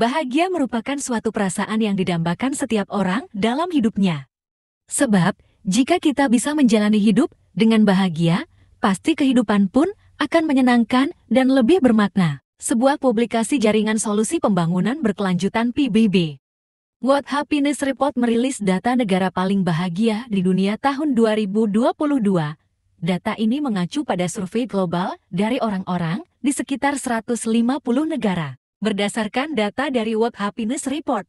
Bahagia merupakan suatu perasaan yang didambakan setiap orang dalam hidupnya. Sebab, jika kita bisa menjalani hidup dengan bahagia, pasti kehidupan pun akan menyenangkan dan lebih bermakna. Sebuah publikasi Jaringan Solusi Pembangunan Berkelanjutan PBB. World Happiness Report merilis data negara paling bahagia di dunia tahun 2022. Data ini mengacu pada survei global dari orang-orang di sekitar 150 negara berdasarkan data dari World Happiness Report.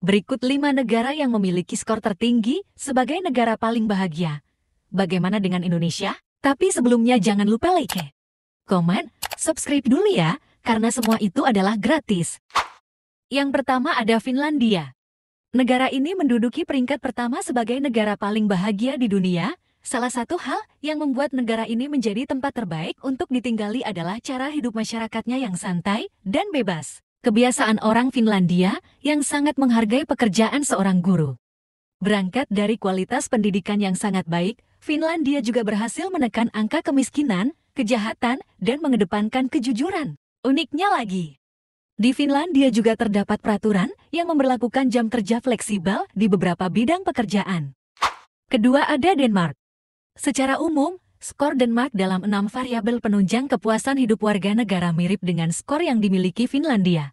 Berikut lima negara yang memiliki skor tertinggi sebagai negara paling bahagia. Bagaimana dengan Indonesia? Tapi sebelumnya jangan lupa like, comment, subscribe dulu ya, karena semua itu adalah gratis. Yang pertama ada Finlandia. Negara ini menduduki peringkat pertama sebagai negara paling bahagia di dunia, Salah satu hal yang membuat negara ini menjadi tempat terbaik untuk ditinggali adalah cara hidup masyarakatnya yang santai dan bebas. Kebiasaan orang Finlandia yang sangat menghargai pekerjaan seorang guru. Berangkat dari kualitas pendidikan yang sangat baik, Finlandia juga berhasil menekan angka kemiskinan, kejahatan, dan mengedepankan kejujuran. Uniknya lagi, di Finlandia juga terdapat peraturan yang memperlakukan jam kerja fleksibel di beberapa bidang pekerjaan. Kedua ada Denmark. Secara umum, skor Denmark dalam enam variabel penunjang kepuasan hidup warga negara mirip dengan skor yang dimiliki Finlandia.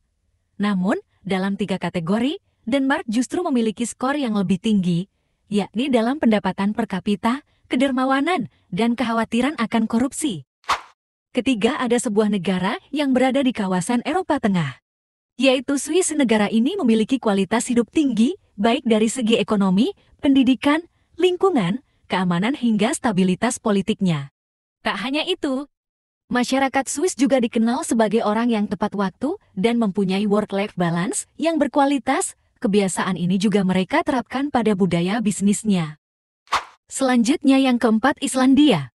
Namun, dalam tiga kategori, Denmark justru memiliki skor yang lebih tinggi, yakni dalam pendapatan per kapita, kedermawanan, dan kekhawatiran akan korupsi. Ketiga ada sebuah negara yang berada di kawasan Eropa Tengah. Yaitu Swiss negara ini memiliki kualitas hidup tinggi, baik dari segi ekonomi, pendidikan, lingkungan, keamanan hingga stabilitas politiknya. Tak hanya itu, masyarakat Swiss juga dikenal sebagai orang yang tepat waktu dan mempunyai work-life balance yang berkualitas. Kebiasaan ini juga mereka terapkan pada budaya bisnisnya. Selanjutnya yang keempat Islandia.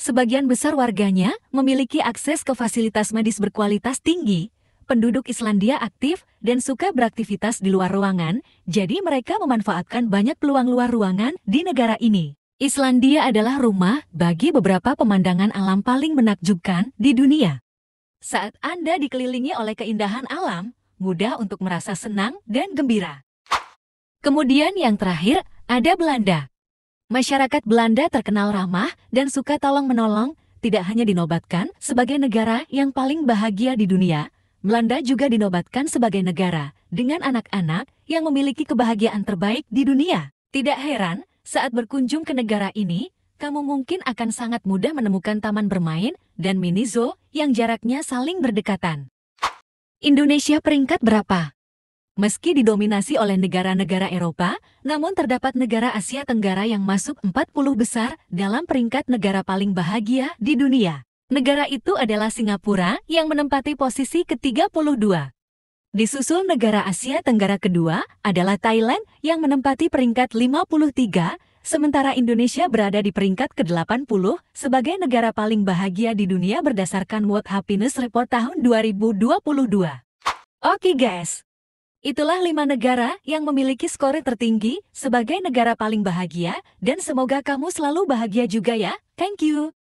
Sebagian besar warganya memiliki akses ke fasilitas medis berkualitas tinggi, penduduk Islandia aktif dan suka beraktivitas di luar ruangan, jadi mereka memanfaatkan banyak peluang luar ruangan di negara ini. Islandia adalah rumah bagi beberapa pemandangan alam paling menakjubkan di dunia. Saat Anda dikelilingi oleh keindahan alam, mudah untuk merasa senang dan gembira. Kemudian yang terakhir, ada Belanda. Masyarakat Belanda terkenal ramah dan suka tolong-menolong, tidak hanya dinobatkan sebagai negara yang paling bahagia di dunia, Belanda juga dinobatkan sebagai negara dengan anak-anak yang memiliki kebahagiaan terbaik di dunia. Tidak heran saat berkunjung ke negara ini, kamu mungkin akan sangat mudah menemukan taman bermain dan mini zoo yang jaraknya saling berdekatan. Indonesia peringkat berapa? Meski didominasi oleh negara-negara Eropa, namun terdapat negara Asia Tenggara yang masuk 40 besar dalam peringkat negara paling bahagia di dunia. Negara itu adalah Singapura yang menempati posisi ke-32. Disusul negara Asia Tenggara kedua adalah Thailand yang menempati peringkat 53, sementara Indonesia berada di peringkat ke-80 sebagai negara paling bahagia di dunia berdasarkan World Happiness Report tahun 2022. Oke guys, itulah lima negara yang memiliki skor tertinggi sebagai negara paling bahagia dan semoga kamu selalu bahagia juga ya. Thank you.